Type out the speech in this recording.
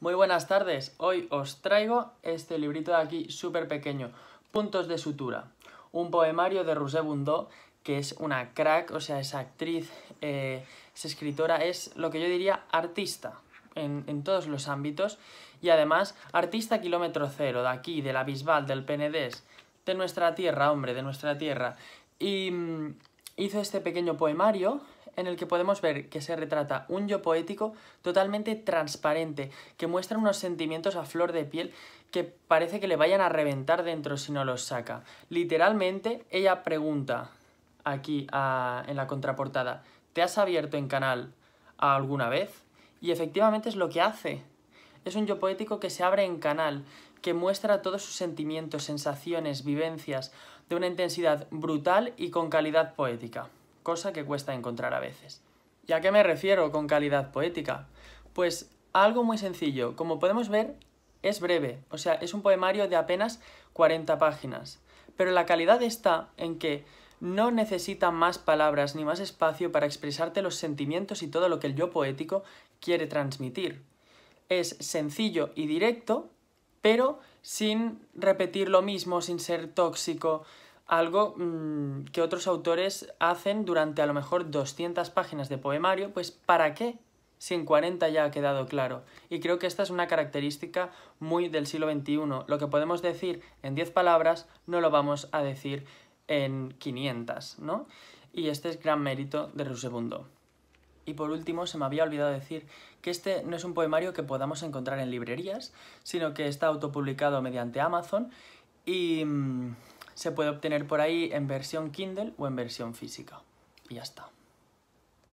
Muy buenas tardes, hoy os traigo este librito de aquí súper pequeño, Puntos de sutura, un poemario de Rousseau Bundó, que es una crack, o sea, es actriz, eh, es escritora, es lo que yo diría artista en, todos los ámbitos y además artista kilómetro cero, de aquí, de la Bisbal, del Penedés, de nuestra tierra, hombre, de nuestra tierra. Y mm, hizo este pequeño poemario en el que podemos ver que se retrata un yo poético totalmente transparente, que muestra unos sentimientos a flor de piel que parece que le vayan a reventar dentro si no los saca. Literalmente, ella pregunta aquí en la contraportada, ¿te has abierto en canal alguna vez? Y efectivamente es lo que hace. Es un yo poético que se abre en canal que muestra todos sus sentimientos, sensaciones, vivencias, de una intensidad brutal y con calidad poética, cosa que cuesta encontrar a veces. ¿Y a qué me refiero con calidad poética? Pues algo muy sencillo, como podemos ver, es breve, o sea, es un poemario de apenas 40 páginas, pero la calidad está en que no necesita más palabras ni más espacio para expresarte los sentimientos y todo lo que el yo poético quiere transmitir. Es sencillo y directo, pero sin repetir lo mismo, sin ser tóxico, algo mm, que otros autores hacen durante a lo mejor 200 páginas de poemario, pues ¿para qué? Si en 40 ya ha quedado claro. Y creo que esta es una característica muy del siglo XXI. Lo que podemos decir en 10 palabras no lo vamos a decir en 500, ¿no? Y este es gran mérito de Rusebundo. Y por último, se me había olvidado decir que este no es un poemario que podamos encontrar en librerías, sino que está autopublicado mediante Amazon y mm, se puede obtener por ahí en versión Kindle o en versión física. Y ya está.